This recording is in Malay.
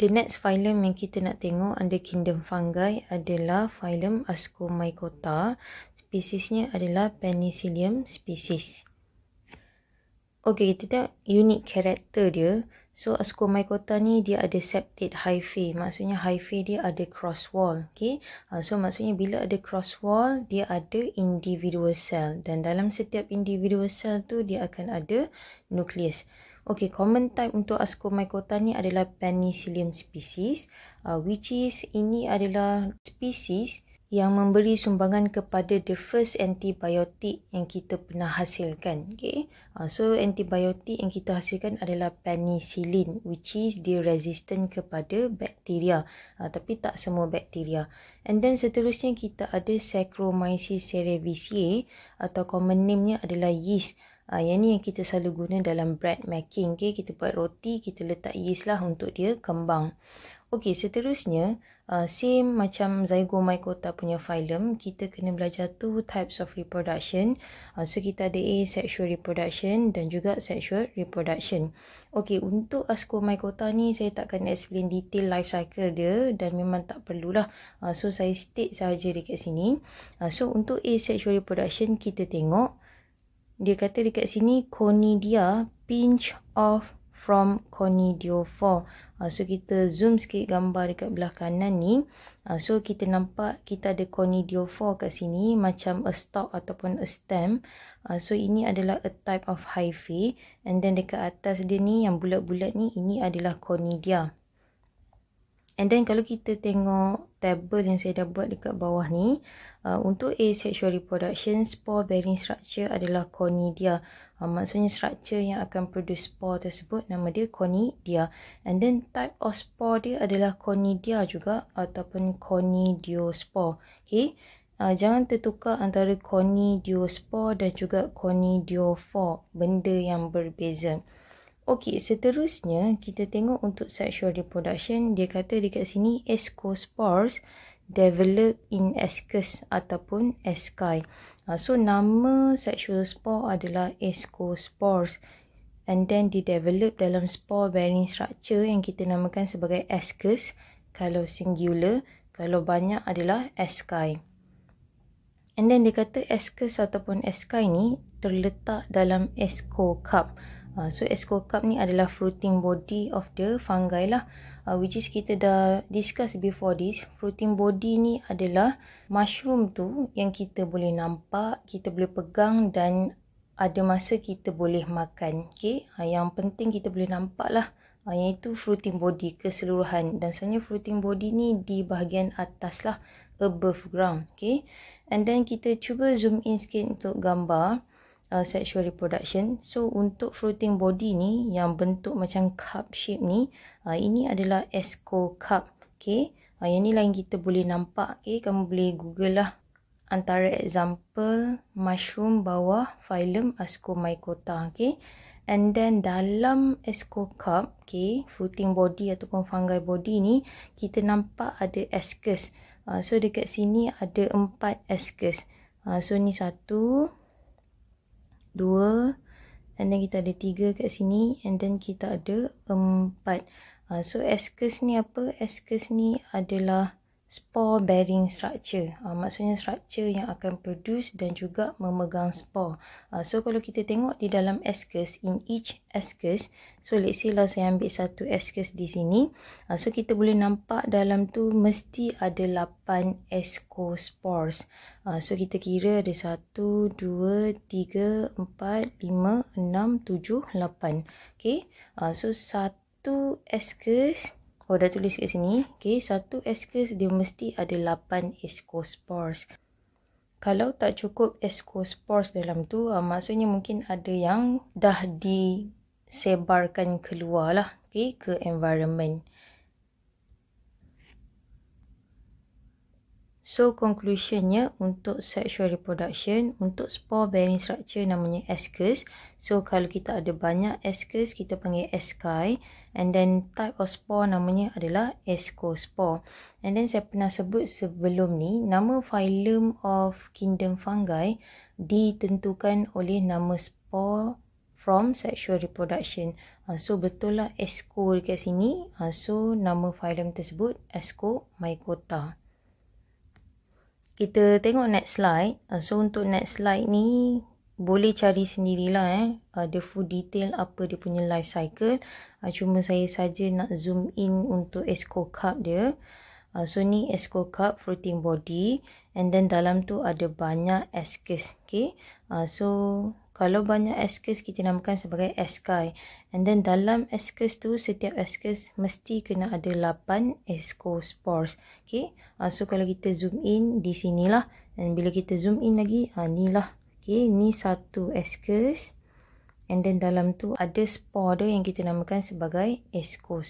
The next phylum yang kita nak tengok under kingdom fungi adalah phylum Ascomycota. Spesiesnya adalah Penicillium species. Okay, kita tengok unique karakter dia. So, Ascomycota ni dia ada septate hyphae. Maksudnya hyphae dia ada cross wall. Okay, ah, so maksudnya bila ada cross wall, dia ada individual cell. Dan dalam setiap individual cell tu, dia akan ada nucleus. Nucleus. Okay, common type untuk Ascomycota ni adalah Penicillium species uh, which is ini adalah species yang memberi sumbangan kepada the first antibiotic yang kita pernah hasilkan. Okay? Uh, so, antibiotic yang kita hasilkan adalah penicillin which is dia resistant kepada bakteria uh, tapi tak semua bakteria. And then seterusnya kita ada Saccharomyces cerevisiae atau common name-nya adalah yeast Uh, yang ni yang kita selalu guna dalam bread making. Okay? Kita buat roti, kita letak yeast lah untuk dia kembang. Okey, seterusnya, uh, same macam zygomycota punya phylum, kita kena belajar two types of reproduction. Uh, so, kita ada asexual reproduction dan juga sexual reproduction. Okey, untuk ascomycota ni, saya takkan explain detail life cycle dia dan memang tak perlulah. Uh, so, saya state sahaja dekat sini. Uh, so, untuk asexual reproduction, kita tengok dia kata dekat sini conidia pinch off from conidiophore. Ah, so kita zoom sikit gambar dekat belah kanan ni. Ah, so kita nampak kita ada conidiophore kat sini macam a stalk ataupun a stem. Ah, so ini adalah a type of hyphae and then dekat atas dia ni yang bulat-bulat ni ini adalah conidia. And then kalau kita tengok table yang saya dah buat dekat bawah ni, uh, untuk asexual reproduction, spore bearing structure adalah conidia. Uh, maksudnya structure yang akan produce spore tersebut nama dia conidia. And then type of spore dia adalah conidia juga ataupun conidiospore. Okay. Uh, jangan tertukar antara conidiospore dan juga conidiophore. Benda yang berbeza. Okey, seterusnya kita tengok untuk sexual reproduction, dia kata dekat sini ascospores develop in ascus ataupun ascai. Ah, so nama sexual spore adalah ascospores and then dia develop dalam spore bearing structure yang kita namakan sebagai ascus kalau singular, kalau banyak adalah ascai. And then dia kata ascus ataupun ascai ni terletak dalam esco Uh, so ascocarp ni adalah fruiting body of the fungi lah uh, which is kita dah discuss before this fruiting body ni adalah mushroom tu yang kita boleh nampak kita boleh pegang dan ada masa kita boleh makan okay? uh, yang penting kita boleh nampak lah uh, itu fruiting body keseluruhan dan sebenarnya fruiting body ni di bahagian atas lah above ground okay? and then kita cuba zoom in sikit untuk gambar uh, sexual reproduction. So untuk floating body ni yang bentuk macam cup shape ni, uh, ini adalah esco cup. Okay, uh, yang ni lain kita boleh nampak. Okay, kamu boleh google lah antara example mushroom bawah phylum Ascomycota. Okay, and then dalam esco cup, okay, Fruiting body ataupun fungi body ni kita nampak ada ascus. Uh, so dekat sini ada empat ascus. Uh, so ni satu, dua, and then kita ada tiga kat sini and then kita ada empat. uh, so askus ni apa askus ni adalah spore bearing structure. Uh, maksudnya structure yang akan produce dan juga memegang spore. Uh, so kalau kita tengok di dalam ascus, in each ascus, so let's say lah saya ambil satu ascus di sini. Uh, so kita boleh nampak dalam tu mesti ada 8 ascospores. Uh, so kita kira ada 1, 2, 3, 4, 5, 6, 7, 8. Okay. Uh, so satu ascus Oh, dah tulis kat sini. Okay, satu eskus dia mesti ada 8 eskospores. Kalau tak cukup eskospores dalam tu, uh, maksudnya mungkin ada yang dah disebarkan keluar lah. Okay, ke environment. So conclusionnya untuk sexual reproduction, untuk spore bearing structure namanya ascus. So kalau kita ada banyak ascus, kita panggil ascai. And then type of spore namanya adalah ascospore. And then saya pernah sebut sebelum ni, nama phylum of kingdom fungi ditentukan oleh nama spore from sexual reproduction. Ah, so betul lah esco dekat sini. Ah, so nama phylum tersebut esco mycota. Kita tengok next slide. Ah, so untuk next slide ni boleh cari sendirilah eh. Ada ah, full detail apa dia punya life cycle. Ah, cuma saya saja nak zoom in untuk esco cup dia. Uh, so ni esco cup fruiting body and then dalam tu ada banyak ascus okay uh, so kalau banyak excuse kita namakan sebagai SKI and then dalam excuse tu setiap excuse mesti kena ada 8 esco okay uh, so kalau kita zoom in di sinilah and bila kita zoom in lagi ah, ni lah. okay ni satu excuse and then dalam tu ada spore dia yang kita namakan sebagai esco